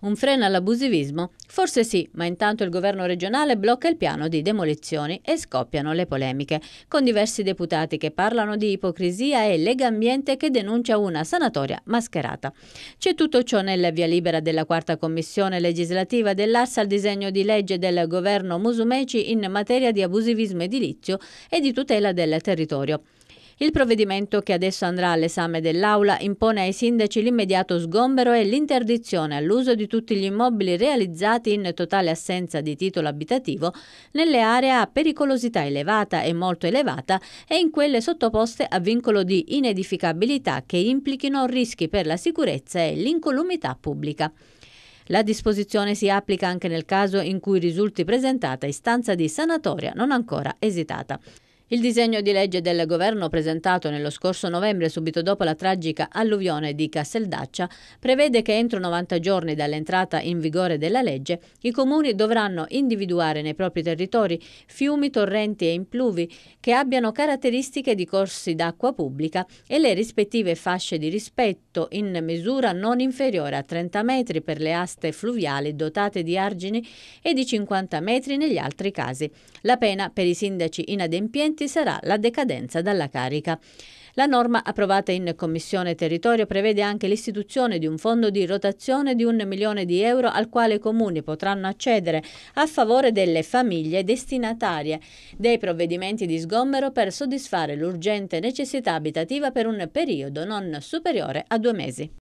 Un freno all'abusivismo? Forse sì, ma intanto il governo regionale blocca il piano di demolizioni e scoppiano le polemiche, con diversi deputati che parlano di ipocrisia e Lega Ambiente che denuncia una sanatoria mascherata. C'è tutto ciò nella via libera della quarta commissione legislativa dell'Assa al disegno di legge del governo Musumeci in materia di abusivismo edilizio e di tutela del territorio. Il provvedimento che adesso andrà all'esame dell'Aula impone ai sindaci l'immediato sgombero e l'interdizione all'uso di tutti gli immobili realizzati in totale assenza di titolo abitativo nelle aree a pericolosità elevata e molto elevata e in quelle sottoposte a vincolo di inedificabilità che implichino rischi per la sicurezza e l'incolumità pubblica. La disposizione si applica anche nel caso in cui risulti presentata istanza di sanatoria non ancora esitata. Il disegno di legge del governo presentato nello scorso novembre subito dopo la tragica alluvione di Casteldaccia prevede che entro 90 giorni dall'entrata in vigore della legge i comuni dovranno individuare nei propri territori fiumi, torrenti e impluvi che abbiano caratteristiche di corsi d'acqua pubblica e le rispettive fasce di rispetto in misura non inferiore a 30 metri per le aste fluviali dotate di argini e di 50 metri negli altri casi. La pena per i sindaci inadempienti risultanti sarà la decadenza dalla carica. La norma approvata in Commissione Territorio prevede anche l'istituzione di un fondo di rotazione di un milione di euro al quale i comuni potranno accedere a favore delle famiglie destinatarie dei provvedimenti di sgombero per soddisfare l'urgente necessità abitativa per un periodo non superiore a due mesi.